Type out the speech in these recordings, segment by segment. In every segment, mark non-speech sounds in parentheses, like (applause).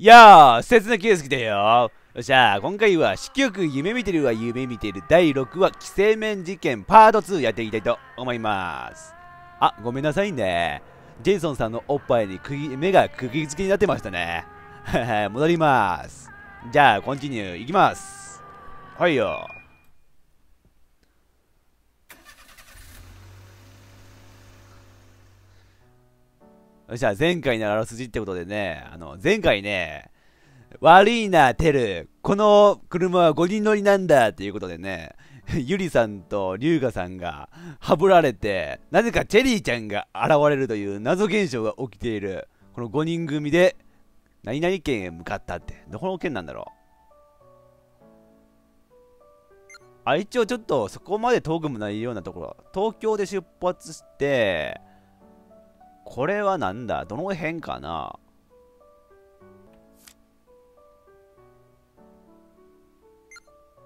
やあ、ゅうすきだよ。よっしゃ、あ、今回は、色欲夢見てるは夢見てる第6話、既成面事件パート2やっていきたいと思います。あ、ごめんなさいね。ジェイソンさんのおっぱいに釘目が釘付けになってましたね。(laughs) 戻ります。じゃあ、コンティニューいきます。はいよ。じゃあ前回のあらすじってことでね、あの、前回ね、悪いな、テル。この車は5人乗りなんだっていうことでね、ゆりさんと龍がさんがはぶられて、なぜかチェリーちゃんが現れるという謎現象が起きている。この5人組で、何々県へ向かったって。どこの県なんだろうあ、一応ちょっとそこまで遠くもないようなところ。東京で出発して、これはなんだどの辺かな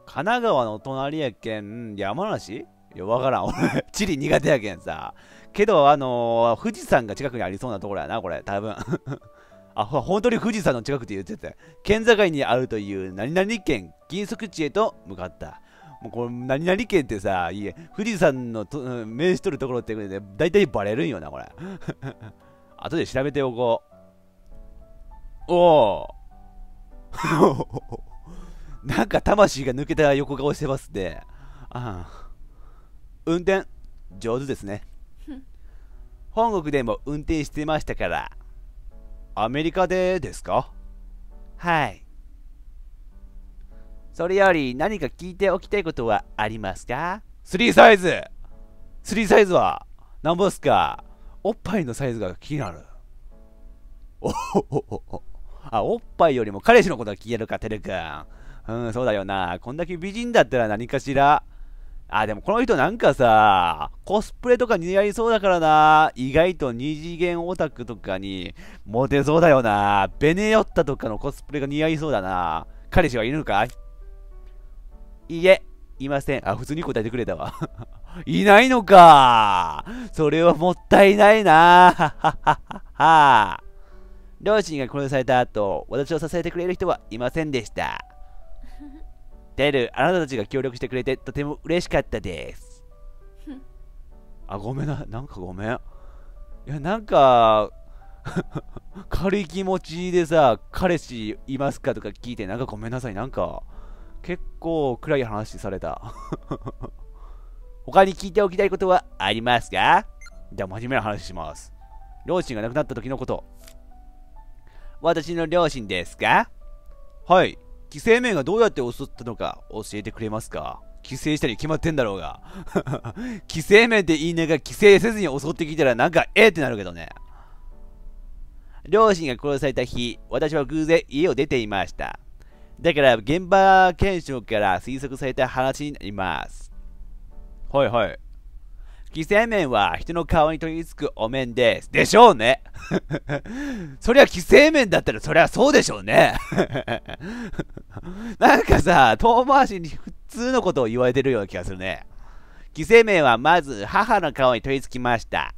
神奈川の隣やけん、山梨いや、わからん。(laughs) 俺、地理苦手やけんさ。けど、あのー、富士山が近くにありそうなところやな、これ、多分。(laughs) あ、ほ、本当に富士山の近くって言ってて。県境にあるという何々県、金属地へと向かった。もうこれ何々県ってさ、いい富士山の名しとるところってことで、大体バレるんよな、これ。(laughs) 後で調べておこう。おお (laughs) なんか魂が抜けた横顔してますね。ああ。運転、上手ですね。本国でも運転してましたから。アメリカでですかはい。それより何か聞いておきたいことはありますかスリーサイズスリーサイズはなんぼすかおっぱいのサイズが気になる。おほほほほ。あ、おっぱいよりも彼氏のことが気になるか、てるくん。うん、そうだよな。こんだけ美人だったら何かしら。あ、でもこの人なんかさ、コスプレとか似合いそうだからな。意外と二次元オタクとかにモテそうだよな。ベネヨッタとかのコスプレが似合いそうだな。彼氏はいるのかいいえ、いません。あ、普通に答えてくれたわ。(laughs) いないのかそれはもったいないなはははは。(laughs) 両親が殺された後、私を支えてくれる人はいませんでした。テル、あなたたちが協力してくれてとても嬉しかったです。あ、ごめんな、なんかごめん。いや、なんか、(laughs) 軽い気持ちでさ、彼氏いますかとか聞いて、なんかごめんなさい、なんか、結構暗い話された (laughs) 他に聞いておきたいことはありますかじゃあ真面目な話します。両親が亡くなった時のこと。私の両親ですかはい。既成面がどうやって襲ったのか教えてくれますか帰省したに決まってんだろうが。既成面って言いながら帰省せずに襲ってきたらなんかええってなるけどね。両親が殺された日、私は偶然家を出ていました。だから現場検証から推測された話になります。はいはい。犠牲面は人の顔に取り付くお面です。でしょうね (laughs) そりゃ犠牲面だったらそりゃそうでしょうね (laughs) なんかさ、遠回しに普通のことを言われてるような気がするね。犠牲面はまず母の顔に取り付きました。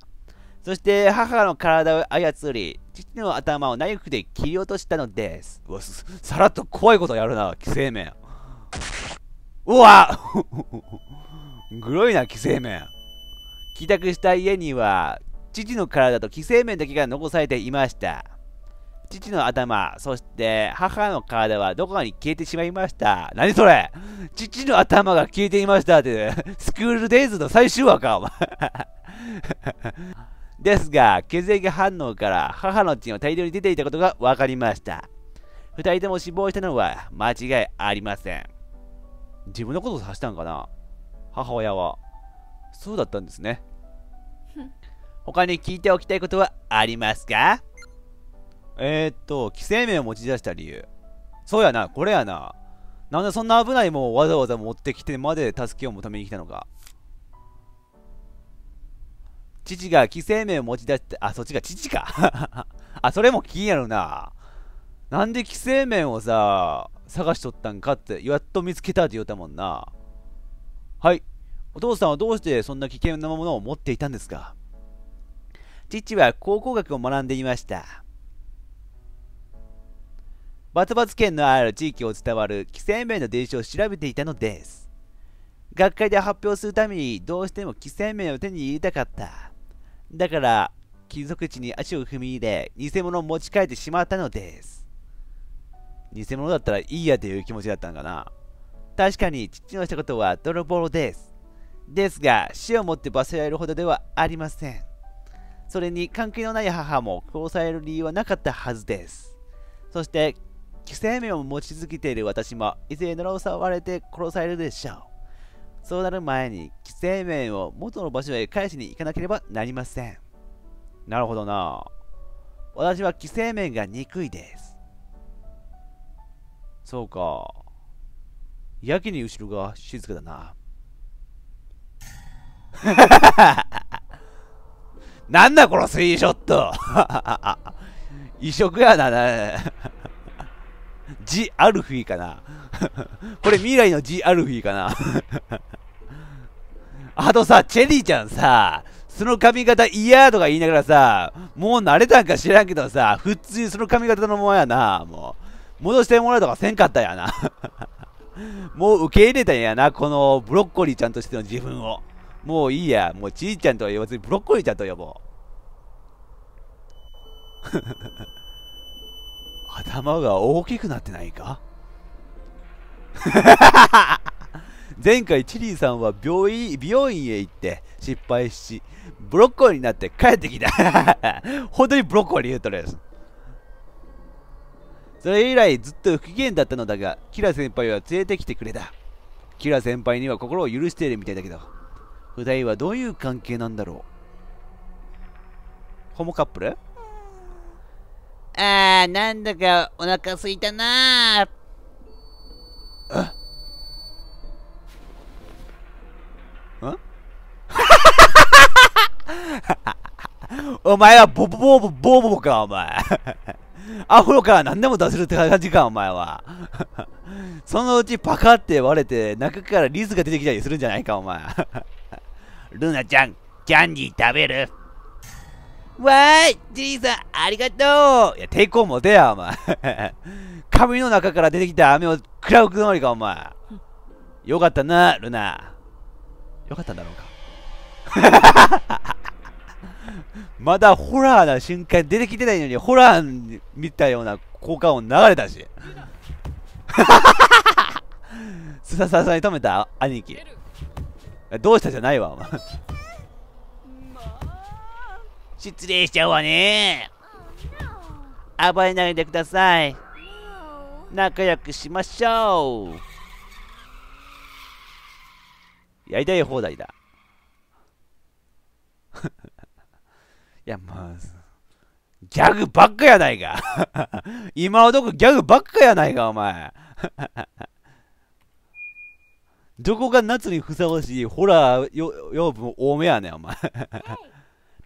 そして母の体を操り、父の頭をナイフで切り落としたのです。うわ、さらっと怖いことやるな、寄生面。うわ (laughs) グロいな、寄生面。帰宅した家には、父の体と寄生面だけが残されていました。父の頭、そして母の体はどこかに消えてしまいました。何それ父の頭が消えていましたって、スクールデイズの最終話か、お前。ですが、血液反応から母の血が大量に出ていたことが分かりました。2人とも死亡したのは間違いありません。自分のことを指したんかな母親は。そうだったんですね。(laughs) 他に聞いておきたいことはありますかえー、っと、既成面を持ち出した理由。そうやな、これやな。なんでそんな危ないもんをわざわざ持ってきてまで助けを求めに来たのか。父が既成麺を持ち出して、あ、そっちが父か (laughs) あ、それも気になるな。なんで既成面をさ、探しとったんかって、やっと見つけたって言うたもんな。はい。お父さんはどうしてそんな危険なものを持っていたんですか父は考古学を学んでいました。バツバツ県のある地域を伝わる既成面の伝承を調べていたのです。学会で発表するためにどうしても既成面を手に入れたかった。だから、金属地に足を踏み入れ、偽物を持ち帰ってしまったのです。偽物だったらいいやという気持ちだったのかな。確かに、父のしたことは泥棒です。ですが、死をもって罰せられるほどではありません。それに関係のない母も殺される理由はなかったはずです。そして、規制面を持ち続けている私も、いずれ呪われて殺されるでしょう。そうなる前に既成面を元の場所へ返しに行かなければなりませんなるほどな私は既成面が憎いですそうかやけに後ろが静かだななんだこのスリーショット (laughs) 異色やな、ねジ・アルフィーかな (laughs) これ未来のジ・アルフィーかな (laughs) あとさ、チェリーちゃんさ、その髪型嫌とか言いながらさ、もう慣れたんか知らんけどさ、普通にその髪型のもんやな、もう。戻してもらうとかせんかったやな。(laughs) もう受け入れたんやな、このブロッコリーちゃんとしての自分を。もういいや、もうちーちゃんとは言わずにブロッコリーちゃんと呼ぼう。頭が大きくなってないか (laughs) 前回チリーさんは病院美院へ行って失敗しブロッコリーになって帰ってきた (laughs) 本当にブロッコリー言うとるやつそれ以来ずっと不機嫌だったのだがキラ先輩は連れてきてくれたキラ先輩には心を許しているみたいだけど二人はどういう関係なんだろうホモカップルあー、なんだかお腹すいたなあ。(laughs) お前はボボボボボボボか、お前。(laughs) アフロから何でも出せるって感じか、お前は。(laughs) そのうちパカって割れて、中からリズが出てきたりするんじゃないか、お前。ルナちゃん、キャンディー食べるわーいじいさん、ありがとういや、抵抗もてや、お前。髪 (laughs) の中から出てきた飴を食らうくのりか、お前。よかったな、ルナ。よかったんだろうか。(laughs) まだホラーな瞬間出てきてないのに、ホラー見たような効果音流れたし。す (laughs) さささに止めた兄貴。どうしたじゃないわ、お前。失礼しちゃうわね暴れないでください仲良くしましょうやりたい放題だ (laughs) いやまあギャグばっかやないか (laughs) 今はどこギャグばっかやないかお前 (laughs) どこが夏にふさわしいホラー養分多めやねんお前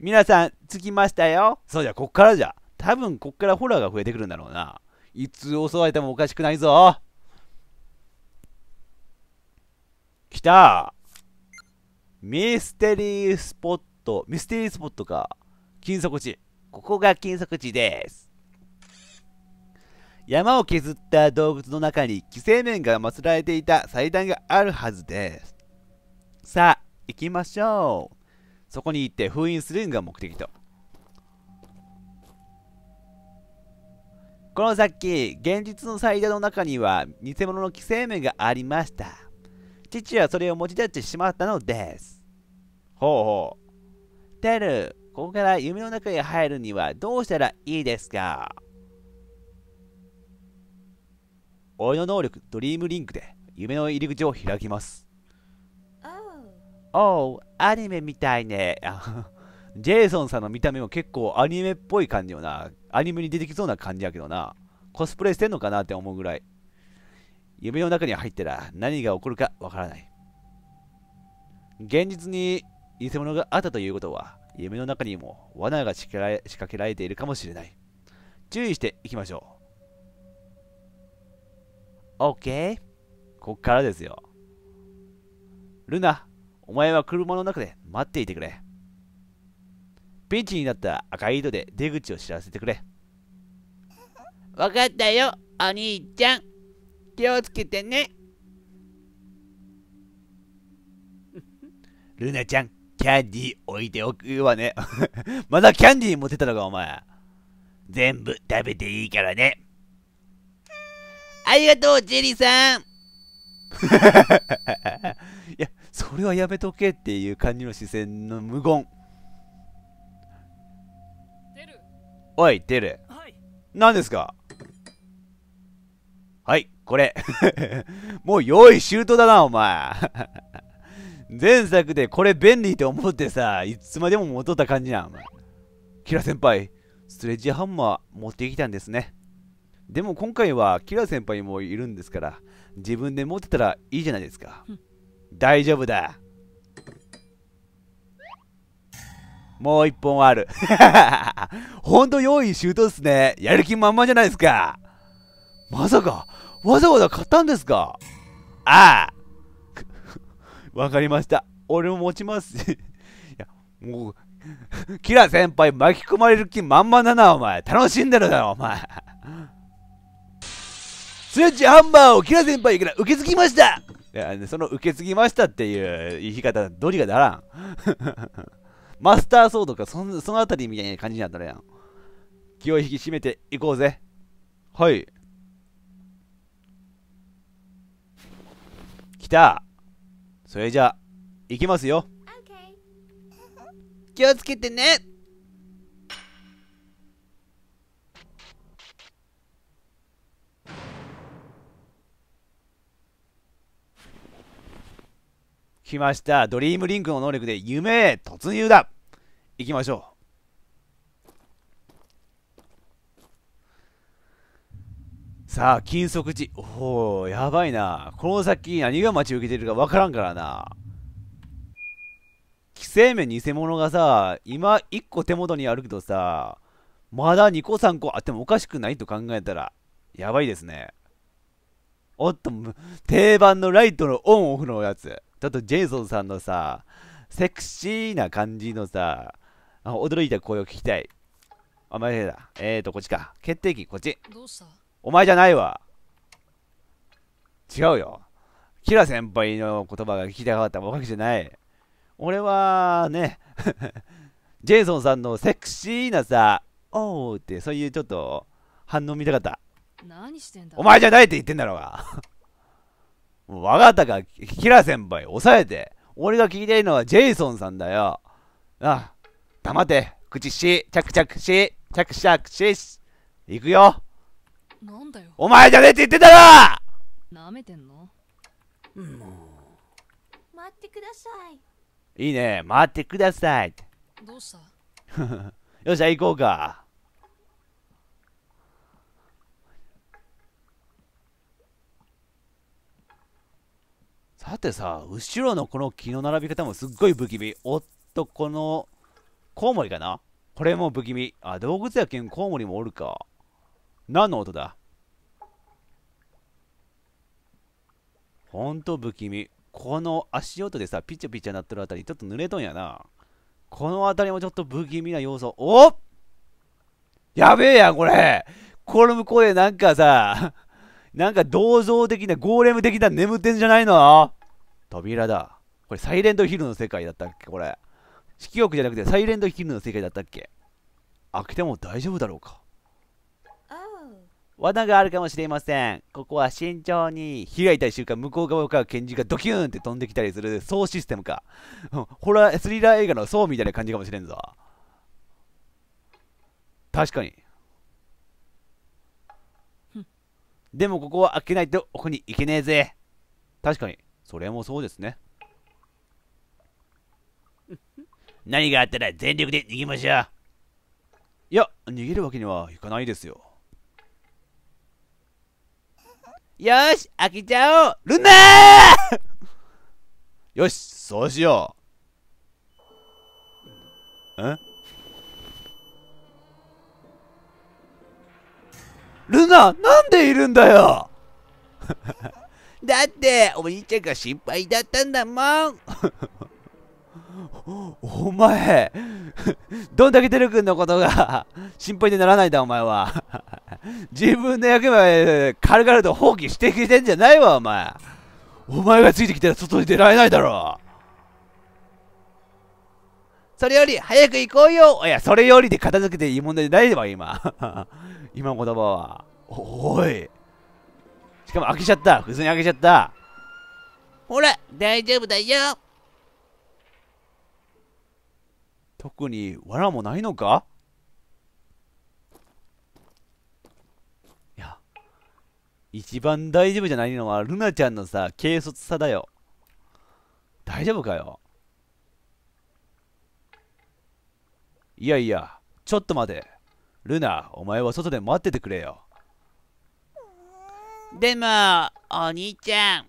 皆さん、着きましたよ。そうじゃ、こっからじゃ。多分、こっからホラーが増えてくるんだろうな。いつ襲われてもおかしくないぞ。来たミステリースポット。ミステリースポットか。金属地。ここが金属地です。山を削った洞窟の中に既成面が祀られていた祭壇があるはずです。さあ、行きましょう。そこに行って封印するのが目的とこの先現実の祭壇の中には偽物の規制面がありました父はそれを持ち出してしまったのですほうほうテルここから夢の中へ入るにはどうしたらいいですか俺の能力ドリームリンクで夢の入り口を開きますおう、アニメみたいね。(laughs) ジェイソンさんの見た目も結構アニメっぽい感じよな。アニメに出てきそうな感じやけどな。コスプレしてんのかなって思うぐらい。夢の中に入ったら何が起こるかわからない。現実に偽物があったということは、夢の中にも罠が仕掛けられているかもしれない。注意していきましょう。OK? こっからですよ。ルナ、お前は車の中で待っていてくれ。ピンチになった赤い糸で出口を知らせてくれ。わかったよ、お兄ちゃん。気をつけてね。(laughs) ルナちゃん、キャンディー置いておくわね。(laughs) まだキャンディー持ってたのか、お前。全部食べていいからね。ありがとう、ジェリーさん。(laughs) れはやめとけっていう感じの視線の無言おいテル、はい、何ですかはいこれ (laughs) もう用意ートだなお前 (laughs) 前作でこれ便利と思ってさいつまでも戻った感じなお前キラ先輩ストレッジハンマー持ってきたんですねでも今回はキラ先輩もいるんですから自分で持ってたらいいじゃないですか、うん大丈夫だ。もう一本ある。ほんと用意周到っすね。やる気満々じゃないですか。まさか、わざわざ買ったんですかああ。(laughs) わかりました。俺も持ちます。(laughs) いや、もう、キラ先輩巻き込まれる気満々だな、お前。楽しんでるだろ、お前。スレッジハンバーをキラ先輩から受け継ぎましたその受け継ぎましたっていう言い方、どりがならん。(laughs) マスターソードかそ、そのあたりみたいな感じになったらやん。気を引き締めていこうぜ。はい。来た。それじゃあ、行きますよ。気をつけてね。来ました。ドリームリンクの能力で夢へ突入だ行きましょう。さあ、金属地。おお、やばいな。この先何が待ち受けてるかわからんからな。既製面偽物がさ、今1個手元にあるけどさ、まだ2個3個あってもおかしくないと考えたら、やばいですね。おっと、定番のライトのオンオフのやつ。ちょっとジェイソンさんのさ、セクシーな感じのさ、驚いた声を聞きたい。あ、前違ええーと、こっちか。決定機、こっち。お前じゃないわ。違うよ。キラ先輩の言葉が聞きたかったわけじゃない。俺は、ね、(laughs) ジェイソンさんのセクシーなさ、おーって、そういうちょっと反応見たかった。お前じゃないって言ってんだろうが。わかったか、キラ先輩、抑えて。俺が聞きたいのはジェイソンさんだよ。ああ、黙って、口し、チャクチャクし、チャクチャクし、行くよ。なんだよ。お前じゃねえって言ってたらなめてんのもうん。待ってください。いいね、待ってください。どうした (laughs) よっしゃ、行こうか。さてさ、後ろのこの木の並び方もすっごい不気味。おっと、この、コウモリかなこれも不気味。あ、動物やけんコウモリもおるか。何の音だほんと不気味。この足音でさ、ピチャピチャなってるあたり、ちょっと濡れとんやな。このあたりもちょっと不気味な要素。おやべえやん、これこの向こうでなんかさ、なんか銅像的な、ゴーレム的な眠ってんじゃないの扉だ。これサイレントヒルの世界だったっけこれ。色欲じゃなくてサイレントヒルの世界だったっけ開けても大丈夫だろうか罠があるかもしれません。ここは慎重に開いた瞬間、向こう側から拳銃がドキューンって飛んできたりする、そうシステムか。(laughs) ホラー、スリラー映画のそうみたいな感じかもしれんぞ。確かに。でもここは開けないと、ここに行けねえぜ。確かに。それもそうですね。(laughs) 何があったら全力で逃げましょう。いや、逃げるわけにはいかないですよ。よし、開けちゃおうルナー (laughs) よし、そうしよう。んルナ、なんでいるんだよ (laughs) だって、お兄ちゃんが心配だったんだもん。(laughs) お前、どんだけてるくんのことが心配にならないんだ、お前は。自分の役目、軽々と放棄してきてんじゃないわ、お前。お前がついてきたら外に出られないだろう。それより、早く行こうよいや、それよりで片付けていい問題じゃないわ、今。(laughs) 今の言葉は。おい。しかも開けちゃった。普通に開けちゃった。ほら、大丈夫だよ。特に藁もないのかいや、一番大丈夫じゃないのは、ルナちゃんのさ、軽率さだよ。大丈夫かよ。いやいや、ちょっと待て。ルナ、お前は外で待っててくれよ。でも、お兄ちゃん、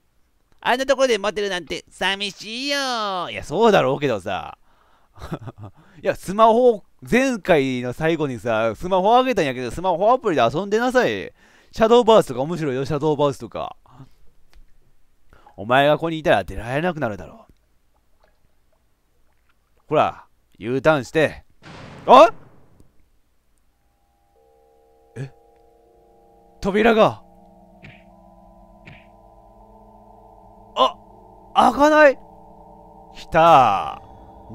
あんなところで待ってるなんて寂しいよ。いや、そうだろうけどさ。(laughs) いや、スマホ、前回の最後にさ、スマホあげたんやけど、スマホアプリで遊んでなさい。シャドーバースとか面白いよ、シャドーバースとか。お前がここにいたら出られなくなるだろう。ほら、U ターンして。あえ扉が。開かない来た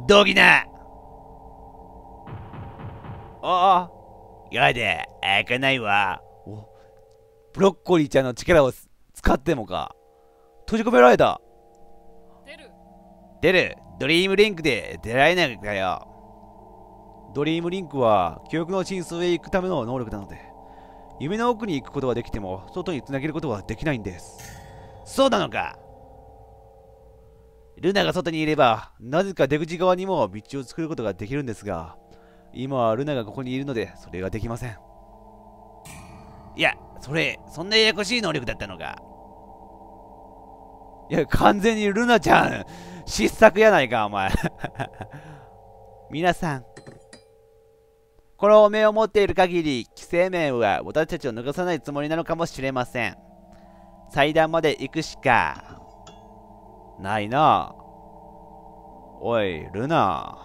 ーギナなああやで開かないわおブロッコリーちゃんの力を使ってもか閉じ込められた出る出るドリームリンクで出られないかよドリームリンクは記憶の真相へ行くための能力なので夢の奥に行くことはできても外につなげることはできないんですそうなのかルナが外にいれば、なぜか出口側にも道を作ることができるんですが、今はルナがここにいるので、それができません。いや、それ、そんなややこしい能力だったのか。いや、完全にルナちゃん、失策やないか、お前。(laughs) 皆さん、このお面を持っている限り、規制面は私たちを逃さないつもりなのかもしれません。祭壇まで行くしか。ないな。おい、ルナ。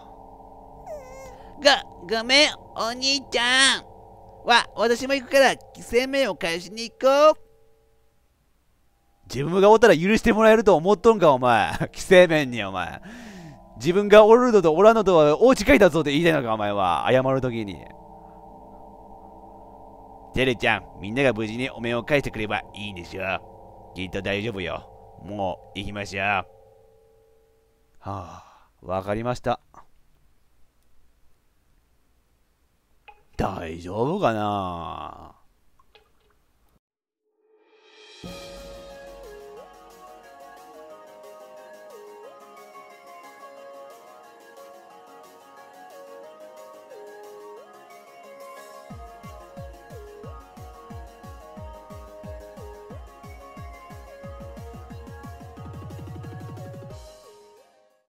ご、ごめん、お兄ちゃん。わ、私も行くから、規制面を返しに行こう。自分がおったら許してもらえると思っとんか、お前。(laughs) 規制面に、お前。自分がおるのとおらんのとは大違いだぞって言いたいのか、お前は。謝るときに。テレちゃん、みんなが無事にお面を返してくればいいんでしょ。きっと大丈夫よ。もう行きましょう。はあ、わかりました。大丈夫かな